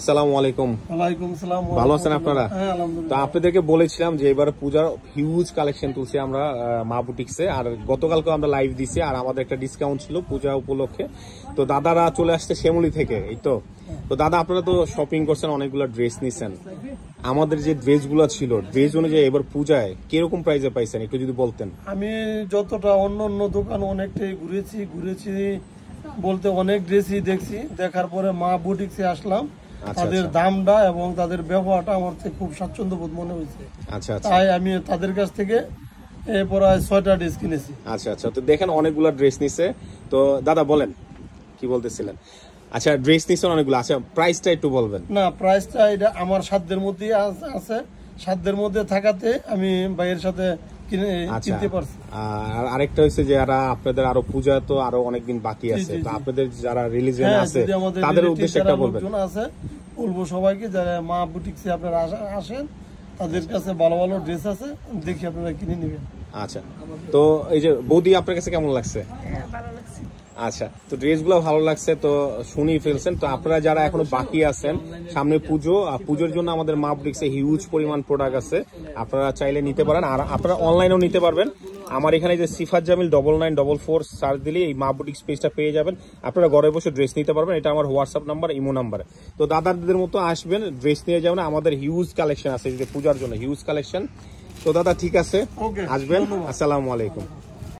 আসসালামু আলাইকুম ওয়ালাইকুম আসসালাম ভালো আছেন আপনারা হ্যাঁ, তো আপনাদেরকে বলেছিলাম যে এবার পূজার হিউজ কালেকশন তুলছি আমরা মা বুটিক্সে আর গতকালকে আমরা লাইভ দিছি আর আমাদের একটা ডিসকাউন্ট ছিল পূজা উপলক্ষে তো দাদারা চলে আসছে শ্যামলি থেকে এই তো তো দাদা আপনারা তো শপিং করছেন অনেকগুলো ড্রেস নিছেন আমাদের যে ড্রেসগুলো ছিল ড্রেস অনুযায়ী এবার পূজায় কিরকম প্রাইসে পাইছেন একটু যদি বলতেন আমি যতটা অন্য অন্য দোকান অনেকটাই ঘুরেছি ঘুরেছি বলতে অনেক ড্রেসই দেখছি দেখার পরে মা বুটিক্সে আসলাম আচ্ছা, তাদের আচ্ছা। দামটা এবং তাদের ব্যবহারটা আমার খুব স্বাচ্ছন্দ্য বোধ মনে হয়েছে আচ্ছা, তাই আমি তাদের কাছ থেকে প্রায় ছয়টা ড্রেস কিনেছি আচ্ছা আচ্ছা তো দেখেন অনেকগুলো ড্রেস নিছে তো দাদা বলেন কি বলতেছিলেন আচ্ছা ড্রেস নিছেন অনেকগুলো আচ্ছা প্রাইসটা একটু বলবেন না প্রাইসটা এটা আমার সাধ্যের মধ্যেই আছে সাধ্যের মধ্যে থাকাতে আমি ভাইয়ের সাথে আর আরেকটা হচ্ছে যারা আপনাদের আরো পূজা তো আরো অনেকদিন বাকি আছে আপনাদের যারা রিলিজিয়ান হ্যাঁ, আছে তাদের উদ্দেশ্যে একটা বলবেন আছে বলবো সবাইকে যারা মা বুটিক্সে আপনারা আসেন তাদের কাছে ভালো ভালো ড্রেস আছে দেখি আপনারা কিনে নেবেন আচ্ছা তো এই যে বৌদি আপনার কাছে কেমন লাগছে হ্যাঁ, আচ্ছা তো ড্রেসগুলো ভালো লাগছে তো শুনি ফেলছেন তো আপনারা যারা এখনো বাকি আছেন সামনে পুজো আর পুজোর জন্য আমাদের মা বুটিক্সে হিউজ পরিমাণ প্রোডাক্ট আছে আপনারা চাইলে নিতে পারেন আর আপনারা অনলাইনেও নিতে পারবেন আমার এখানে যে Sifar Jamil double nine double four search দিলে এই মা বুটিক স্পেসটা পেয়ে যাবেন আপনারা ঘরে বসে ড্রেস নিতে পারবেন এটা আমার হোয়াটসঅ্যাপ নাম্বার ইমো নাম্বার তো দাদাদের মতো আসবেন ড্রেস নিয়ে যাবেন আমাদের হিউজ কালেকশন আছে যে পূজার জন্য হিউজ কালেকশন তো দাদা ঠিক আছে আসবেন আসসালামু আলাইকুম